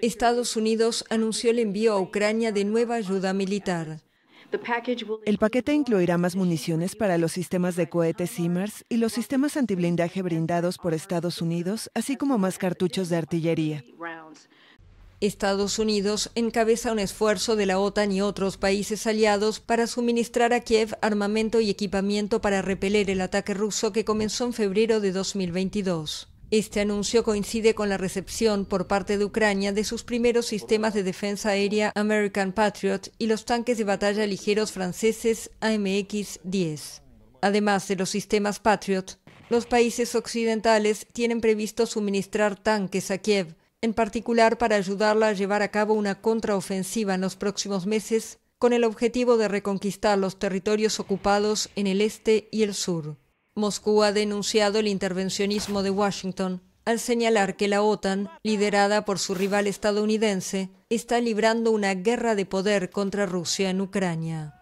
Estados Unidos anunció el envío a Ucrania de nueva ayuda militar. El paquete incluirá más municiones para los sistemas de cohetes SIMARS y los sistemas antiblindaje brindados por Estados Unidos, así como más cartuchos de artillería. Estados Unidos encabeza un esfuerzo de la OTAN y otros países aliados para suministrar a Kiev armamento y equipamiento para repeler el ataque ruso que comenzó en febrero de 2022. Este anuncio coincide con la recepción por parte de Ucrania de sus primeros sistemas de defensa aérea American Patriot y los tanques de batalla ligeros franceses AMX-10. Además de los sistemas Patriot, los países occidentales tienen previsto suministrar tanques a Kiev, en particular para ayudarla a llevar a cabo una contraofensiva en los próximos meses con el objetivo de reconquistar los territorios ocupados en el este y el sur. Moscú ha denunciado el intervencionismo de Washington al señalar que la OTAN, liderada por su rival estadounidense, está librando una guerra de poder contra Rusia en Ucrania.